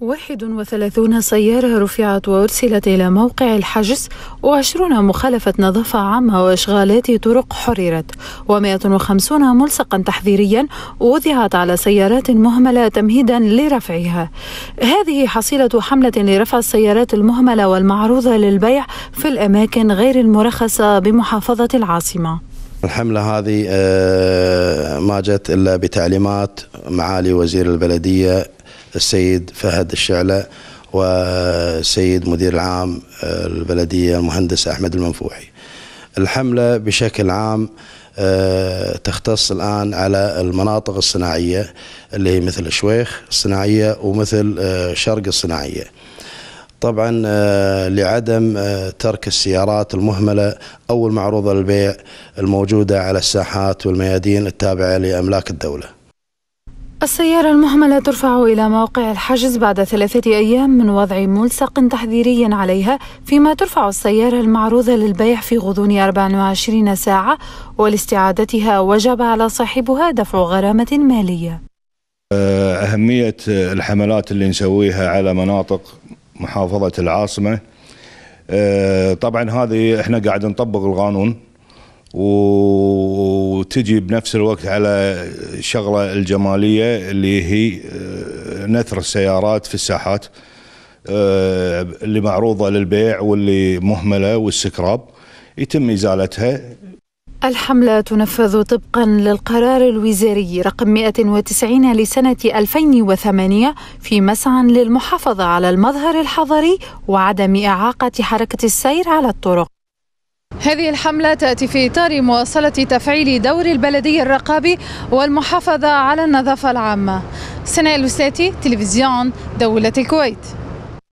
31 سيارة رفعت وأرسلت إلى موقع الحجز وعشرون مخالفة نظافة عامة وإشغالات طرق حررت و150 ملصقا تحذيريا وضعت على سيارات مهملة تمهيدا لرفعها هذه حصيلة حملة لرفع السيارات المهملة والمعروضة للبيع في الأماكن غير المرخصة بمحافظة العاصمة الحملة هذه آه، ما جت إلا بتعليمات معالي وزير البلدية السيد فهد الشعلة والسيد مدير العام آه، البلدية المهندس أحمد المنفوحي الحملة بشكل عام آه، تختص الآن على المناطق الصناعية اللي هي مثل الشويخ الصناعية ومثل آه، شرق الصناعية طبعا لعدم ترك السيارات المهملة أو المعروضة للبيع الموجودة على الساحات والميادين التابعة لأملاك الدولة السيارة المهملة ترفع إلى موقع الحجز بعد ثلاثة أيام من وضع ملصق تحذيري عليها فيما ترفع السيارة المعروضة للبيع في غضون 24 ساعة ولاستعادتها وجب على صاحبها دفع غرامة مالية آه، أهمية الحملات اللي نسويها على مناطق محافظة العاصمة آه، طبعا هذه احنا قاعد نطبق القانون و وتجي بنفس الوقت على شغلة الجماليه اللي هي آه، نثر السيارات في الساحات آه، اللي معروضه للبيع واللي مهمله والسكراب يتم ازالتها الحملة تنفذ طبقا للقرار الوزاري رقم 190 لسنة 2008 في مسعى للمحافظة على المظهر الحضري وعدم إعاقة حركة السير على الطرق هذه الحملة تأتي في إطار مواصلة تفعيل دور البلدية الرقابي والمحافظة على النظافة العامة سناء الوساتي تلفزيون دولة الكويت